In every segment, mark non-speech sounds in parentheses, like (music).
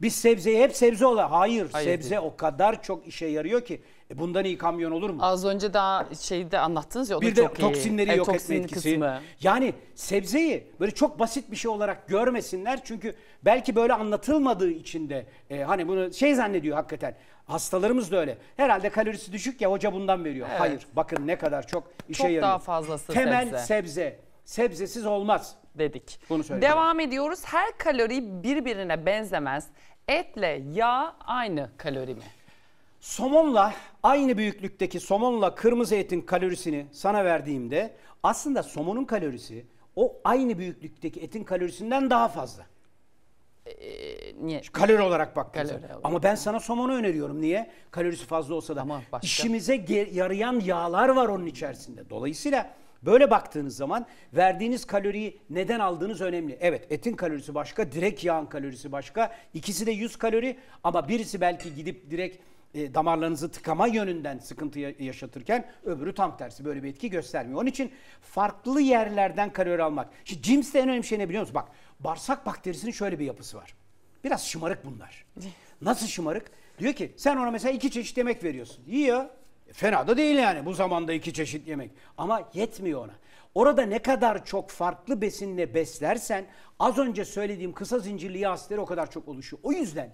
Biz sebzeyi hep sebze ola. Hayır, Hayır sebze değil. o kadar çok işe yarıyor ki. E bundan iyi kamyon olur mu? Az önce daha şeyde anlattınız ya o bir da de toksinleri yok e, etme etkisi. Kısmı. Yani sebzeyi böyle çok basit bir şey olarak görmesinler. Çünkü belki böyle anlatılmadığı için de e, hani bunu şey zannediyor hakikaten. Hastalarımız da öyle. Herhalde kalorisi düşük ya hoca bundan veriyor. Evet. Hayır bakın ne kadar çok işe çok yarıyor. Çok daha fazlası Temel sebze. sebze sebzesiz olmaz dedik. Bunu söyledim. Devam ediyoruz. Her kalori birbirine benzemez. Etle yağ aynı kalori mi? Somonla aynı büyüklükteki somonla kırmızı etin kalorisini sana verdiğimde aslında somonun kalorisi o aynı büyüklükteki etin kalorisinden daha fazla. Ee, niye? Şu kalori olarak bak. Ama ben sana somonu öneriyorum. Niye? Kalorisi fazla olsa da. Ama başka. İşimize yarayan yağlar var onun içerisinde. Dolayısıyla Böyle baktığınız zaman verdiğiniz kaloriyi neden aldığınız önemli. Evet etin kalorisi başka, direkt yağın kalorisi başka. İkisi de 100 kalori ama birisi belki gidip direkt e, damarlarınızı tıkama yönünden sıkıntı yaşatırken öbürü tam tersi böyle bir etki göstermiyor. Onun için farklı yerlerden kalori almak. Şimdi cimste en önemli şey ne biliyor musunuz? Bak bağırsak bakterisinin şöyle bir yapısı var. Biraz şımarık bunlar. (laughs) Nasıl şımarık? Diyor ki sen ona mesela iki çeşit yemek veriyorsun. Yiyor e, fena da değil yani bu zamanda iki çeşit yemek. Ama yetmiyor ona. Orada ne kadar çok farklı besinle beslersen az önce söylediğim kısa zincirli yağ asitleri o kadar çok oluşuyor. O yüzden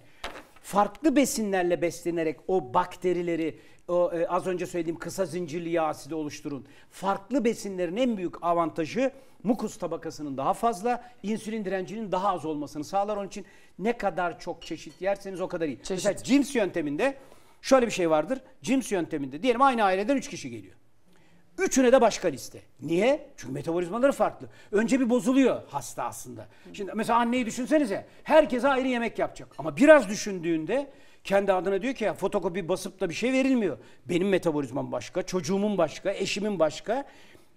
farklı besinlerle beslenerek o bakterileri o, e, az önce söylediğim kısa zincirli yağ asidi oluşturun. Farklı besinlerin en büyük avantajı mukus tabakasının daha fazla, insülin direncinin daha az olmasını sağlar. Onun için ne kadar çok çeşit yerseniz o kadar iyi. Çeşit. Mesela cins yönteminde Şöyle bir şey vardır. Cims yönteminde diyelim aynı aileden üç kişi geliyor. Üçüne de başka liste. Niye? Çünkü metabolizmaları farklı. Önce bir bozuluyor hasta aslında. Şimdi mesela anneyi düşünsenize. Herkese ayrı yemek yapacak. Ama biraz düşündüğünde kendi adına diyor ki ya fotokopi basıp da bir şey verilmiyor. Benim metabolizmam başka, çocuğumun başka, eşimin başka.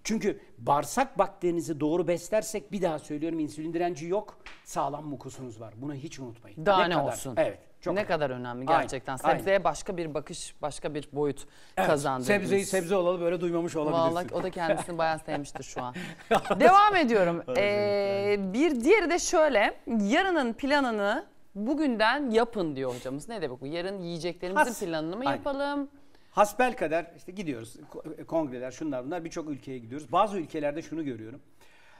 Çünkü bağırsak bakterinizi doğru beslersek bir daha söylüyorum insülin direnci yok. Sağlam mukusunuz var. Bunu hiç unutmayın. Daha ne, ne olsun. Evet. Çok ne kadar önemli gerçekten. Aynen. Sebzeye Aynen. başka bir bakış, başka bir boyut evet, kazandırdınız. Sebzeyi sebze olalı böyle duymamış olabilirsin. Vallahi o da kendisini bayağı sevmiştir şu an. (laughs) Devam ediyorum. ee, bir diğeri de şöyle. Yarının planını bugünden yapın diyor hocamız. Ne demek bu? Yarın yiyeceklerimizin Has, planını mı aynen. yapalım? Hasbel kadar işte gidiyoruz. E, kongreler, şunlar bunlar birçok ülkeye gidiyoruz. Bazı ülkelerde şunu görüyorum.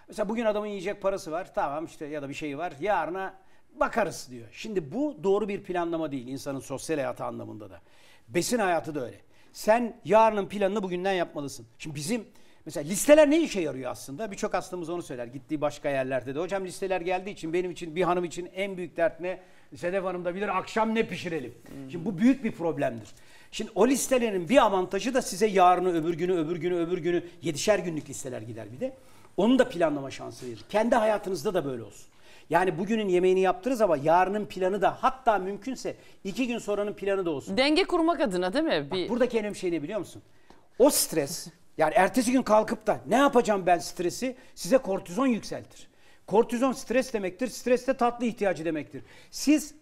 Mesela bugün adamın yiyecek parası var. Tamam işte ya da bir şey var. Yarına bakarız diyor. Şimdi bu doğru bir planlama değil insanın sosyal hayatı anlamında da. Besin hayatı da öyle. Sen yarının planını bugünden yapmalısın. Şimdi bizim mesela listeler ne işe yarıyor aslında? Birçok hastamız onu söyler gittiği başka yerlerde de. Hocam listeler geldiği için benim için bir hanım için en büyük dert ne? Sedef Hanım da bilir akşam ne pişirelim. Hmm. Şimdi bu büyük bir problemdir. Şimdi o listelerin bir avantajı da size yarını, öbür günü, öbür günü, öbür günü yedişer günlük listeler gider bir de. Onu da planlama şansı verir. Kendi hayatınızda da böyle olsun. Yani bugünün yemeğini yaptınız ama yarının planı da hatta mümkünse iki gün sonranın planı da olsun. Denge kurmak adına değil mi? Bir... Bak, buradaki en önemli şey ne biliyor musun? O stres (laughs) yani ertesi gün kalkıp da ne yapacağım ben stresi size kortizon yükseltir. Kortizon stres demektir. Stres de tatlı ihtiyacı demektir. Siz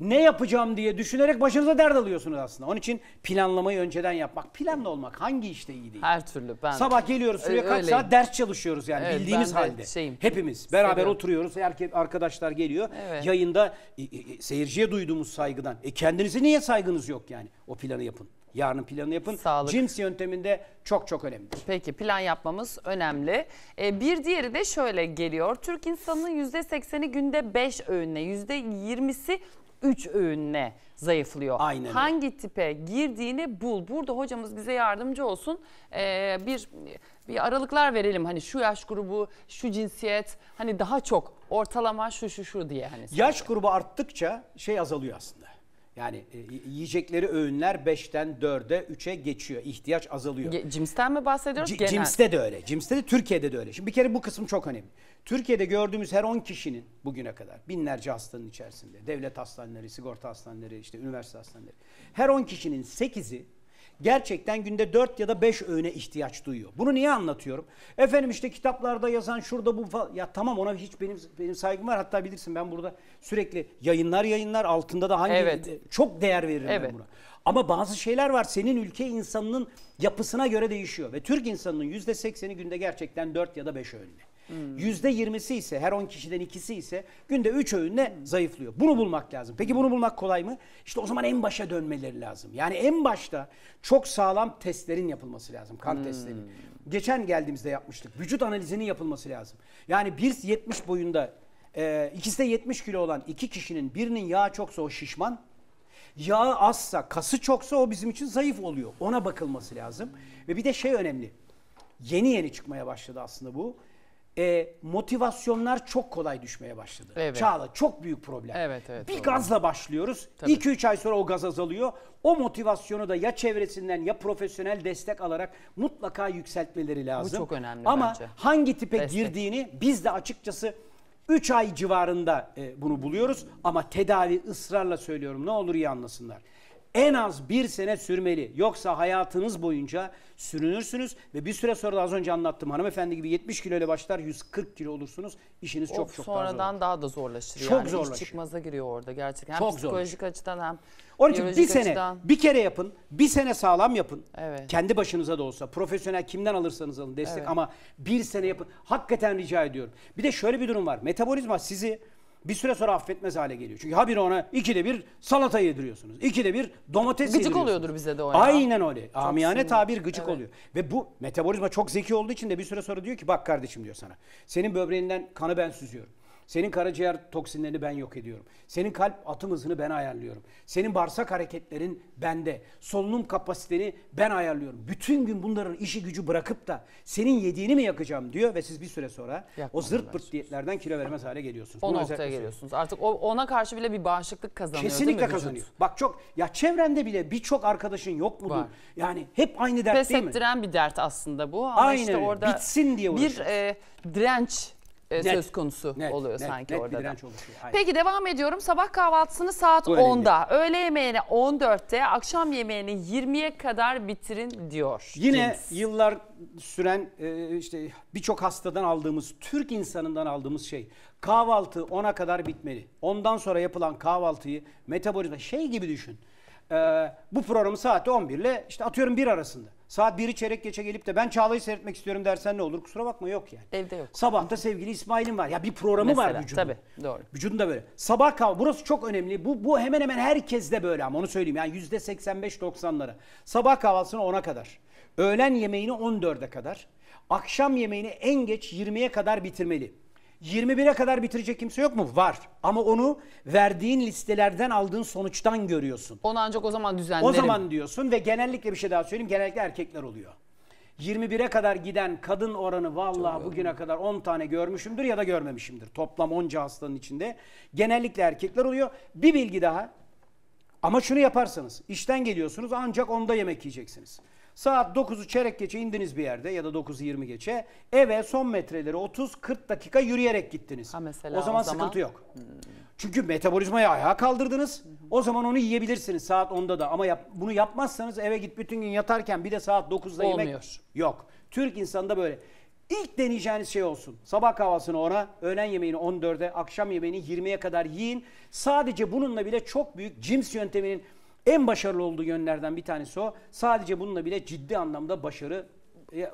ne yapacağım diye düşünerek başınıza dert alıyorsunuz aslında. Onun için planlamayı önceden yapmak. Planlı olmak hangi işte iyi değil? Her türlü ben. Sabah geliyoruz şuraya kaç öyleyim. saat ders çalışıyoruz yani evet, bildiğimiz halde. Şeyim, Hepimiz beraber seviyorum. oturuyoruz. Herkes arkadaşlar geliyor. Evet. Yayında e, e, seyirciye duyduğumuz saygıdan. E kendinize niye saygınız yok yani? O planı yapın. Yarının planı yapın. Sağlık. Cims yönteminde çok çok önemli. Peki plan yapmamız önemli. Ee, bir diğeri de şöyle geliyor. Türk insanının %80'i günde 5 öğünle, %20'si 3 öğünle zayıflıyor. Aynen. Hangi tipe girdiğini bul. Burada hocamız bize yardımcı olsun. Ee, bir bir aralıklar verelim. Hani şu yaş grubu, şu cinsiyet, hani daha çok ortalama şu şu şu diye hani. Yaş grubu arttıkça şey azalıyor aslında. Yani e, yiyecekleri öğünler 5'ten 4'e 3'e geçiyor. İhtiyac azalıyor. Ge- Cims'ten mi bahsediyoruz? C- genel. Cims'te de öyle. Cims'te de Türkiye'de de öyle. Şimdi bir kere bu kısım çok önemli. Türkiye'de gördüğümüz her 10 kişinin bugüne kadar binlerce hastanın içerisinde devlet hastaneleri, sigorta hastaneleri, işte üniversite hastaneleri. Her 10 kişinin 8'i gerçekten günde 4 ya da 5 öğüne ihtiyaç duyuyor. Bunu niye anlatıyorum? Efendim işte kitaplarda yazan şurada bu falan. Ya tamam ona hiç benim benim saygım var. Hatta bilirsin ben burada sürekli yayınlar yayınlar altında da hangi evet. çok değer veririm evet. ben buna. Ama bazı şeyler var senin ülke insanının yapısına göre değişiyor. Ve Türk insanının %80'i günde gerçekten 4 ya da 5 öğünde. Hmm. Yüzde hmm. yirmisi ise her on kişiden ikisi ise günde üç öğünle hmm. zayıflıyor. Bunu bulmak lazım. Peki bunu bulmak kolay mı? İşte o zaman en başa dönmeleri lazım. Yani en başta çok sağlam testlerin yapılması lazım. Kan hmm. testlerinin. Geçen geldiğimizde yapmıştık. Vücut analizinin yapılması lazım. Yani 1.70 boyunda e, ikisi de 70 kilo olan iki kişinin birinin yağı çoksa o şişman. Yağı azsa, kası çoksa o bizim için zayıf oluyor. Ona bakılması lazım. Ve bir de şey önemli. Yeni yeni çıkmaya başladı aslında bu e, motivasyonlar çok kolay düşmeye başladı. Evet. Çağla çok büyük problem. Evet, evet, bir doğru. gazla başlıyoruz. 2-3 ay sonra o gaz azalıyor. O motivasyonu da ya çevresinden ya profesyonel destek alarak mutlaka yükseltmeleri lazım. Bu çok önemli Ama bence. hangi tipe destek. girdiğini biz de açıkçası 3 ay civarında e, bunu buluyoruz. Ama tedavi ısrarla söylüyorum ne olur iyi anlasınlar en az bir sene sürmeli. Yoksa hayatınız boyunca sürünürsünüz ve bir süre sonra da az önce anlattım hanımefendi gibi 70 kilo ile başlar 140 kilo olursunuz. İşiniz çok of, çok daha zor. Sonradan daha da zorlaşır. Çok yani. zorlaşır. İş çıkmaza giriyor orada gerçekten. Hem çok psikolojik zorlaşır. açıdan hem onun için bir sene, açıdan... bir kere yapın, bir sene sağlam yapın. Evet. Kendi başınıza da olsa, profesyonel kimden alırsanız alın destek evet. ama bir sene yapın. Hakikaten rica ediyorum. Bir de şöyle bir durum var. Metabolizma sizi bir süre sonra affetmez hale geliyor. Çünkü habire ona ikide bir salata yediriyorsunuz. İkide bir domates gıcık yediriyorsunuz. oluyordur bize de o ya. Aynen öyle. Çok Amiyane sinir. tabir gıcık evet. oluyor. Ve bu metabolizma çok zeki olduğu için de bir süre sonra diyor ki bak kardeşim diyor sana. Senin böbreğinden kanı ben süzüyorum. Senin karaciğer toksinlerini ben yok ediyorum. Senin kalp atım hızını ben ayarlıyorum. Senin bağırsak hareketlerin bende. Solunum kapasiteni ben ayarlıyorum. Bütün gün bunların işi gücü bırakıp da senin yediğini mi yakacağım diyor ve siz bir süre sonra o zırt pırt diyetlerden kilo vermez hale geliyorsunuz. O noktaya geliyorsunuz. Artık ona karşı bile bir bağışıklık kazanıyor Kesinlikle kazanıyor. Bak çok ya çevrende bile birçok arkadaşın yok mudur? Var. Yani hep aynı dert Pes değil mi? Pes ettiren bir dert aslında bu. Ama Aynen işte orada bitsin diye uğraşıyoruz. Bir e, direnç e, net, söz konusu net, oluyor net, sanki net orada da. Peki devam ediyorum. Sabah kahvaltısını saat Bu 10'da, önemli. öğle yemeğini 14'te, akşam yemeğini 20'ye kadar bitirin diyor. Yine Kings. yıllar süren e, işte birçok hastadan aldığımız, Türk insanından aldığımız şey kahvaltı 10'a kadar bitmeli. Ondan sonra yapılan kahvaltıyı metabolizma şey gibi düşün. E, bu programı saat 11 ile işte atıyorum 1 arasında. Saat biri çeyrek geçe gelip de ben Çağla'yı seyretmek istiyorum dersen ne olur? Kusura bakma yok yani. Evde yok. sabahta sevgili İsmail'im var. Ya bir programı Mesela, var vücudun. Tabii doğru. Vücudun da böyle. Sabah kahvaltı burası çok önemli. Bu, bu hemen hemen herkes de böyle ama onu söyleyeyim. Yani yüzde %85-90'ları. Sabah kahvaltısını 10'a kadar. Öğlen yemeğini 14'e kadar. Akşam yemeğini en geç 20'ye kadar bitirmeli. 21'e kadar bitirecek kimse yok mu? Var. Ama onu verdiğin listelerden aldığın sonuçtan görüyorsun. Onu ancak o zaman düzenlerim. O zaman diyorsun ve genellikle bir şey daha söyleyeyim. Genellikle erkekler oluyor. 21'e kadar giden kadın oranı vallahi bugüne kadar 10 tane görmüşümdür ya da görmemişimdir. Toplam onca hastanın içinde. Genellikle erkekler oluyor. Bir bilgi daha. Ama şunu yaparsanız işten geliyorsunuz ancak onda yemek yiyeceksiniz. Saat 9'u çeyrek geçe indiniz bir yerde ya da 9'u 20 geçe. Eve son metreleri 30-40 dakika yürüyerek gittiniz. Ha mesela o zaman, o zaman sıkıntı yok. Hmm. Çünkü metabolizmayı ayağa kaldırdınız. Hmm. O zaman onu yiyebilirsiniz saat 10'da da. Ama yap, bunu yapmazsanız eve git bütün gün yatarken bir de saat 9'da Olmuyor. yemek yok. Türk insanında böyle. İlk deneyeceğiniz şey olsun. Sabah kahvaltısını ona, öğlen yemeğini 14'e, akşam yemeğini 20'ye kadar yiyin. Sadece bununla bile çok büyük cims yönteminin en başarılı olduğu yönlerden bir tanesi o. Sadece bununla bile ciddi anlamda başarı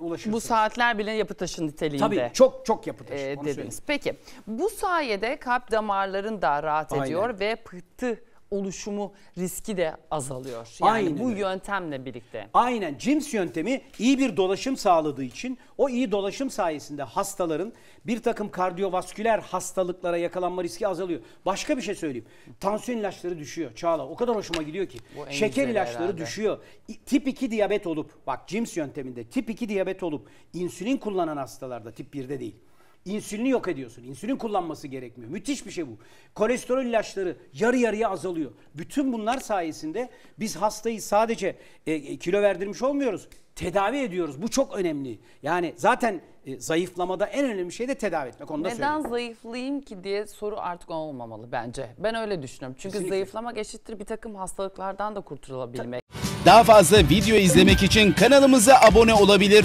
ulaşırsınız. Bu saatler bile yapı taşı niteliğinde. Tabii çok çok yapı taşı. E, dediniz. Peki bu sayede kalp damarların da rahat Aynen. ediyor ve pıhtı oluşumu riski de azalıyor. Yani Aynen bu öyle. yöntemle birlikte. Aynen CIMS yöntemi iyi bir dolaşım sağladığı için o iyi dolaşım sayesinde hastaların bir takım kardiyovasküler hastalıklara yakalanma riski azalıyor. Başka bir şey söyleyeyim. Tansiyon ilaçları düşüyor Çağla. O kadar hoşuma gidiyor ki. Şeker ilaçları herhalde. düşüyor. Tip 2 diyabet olup bak CIMS yönteminde tip 2 diyabet olup insülin kullanan hastalarda tip 1'de değil. Insülini yok ediyorsun. İnsülin kullanması gerekmiyor. Müthiş bir şey bu. Kolesterol ilaçları yarı yarıya azalıyor. Bütün bunlar sayesinde biz hastayı sadece e, e, kilo verdirmiş olmuyoruz. Tedavi ediyoruz. Bu çok önemli. Yani zaten e, zayıflamada en önemli şey de tedavi etmek. Onu da Neden söyleyeyim. zayıflayayım ki diye soru artık olmamalı bence. Ben öyle düşünüyorum. Çünkü Kesinlikle. zayıflamak eşittir bir takım hastalıklardan da kurtulabilmek. Daha fazla video izlemek için kanalımıza abone olabilir.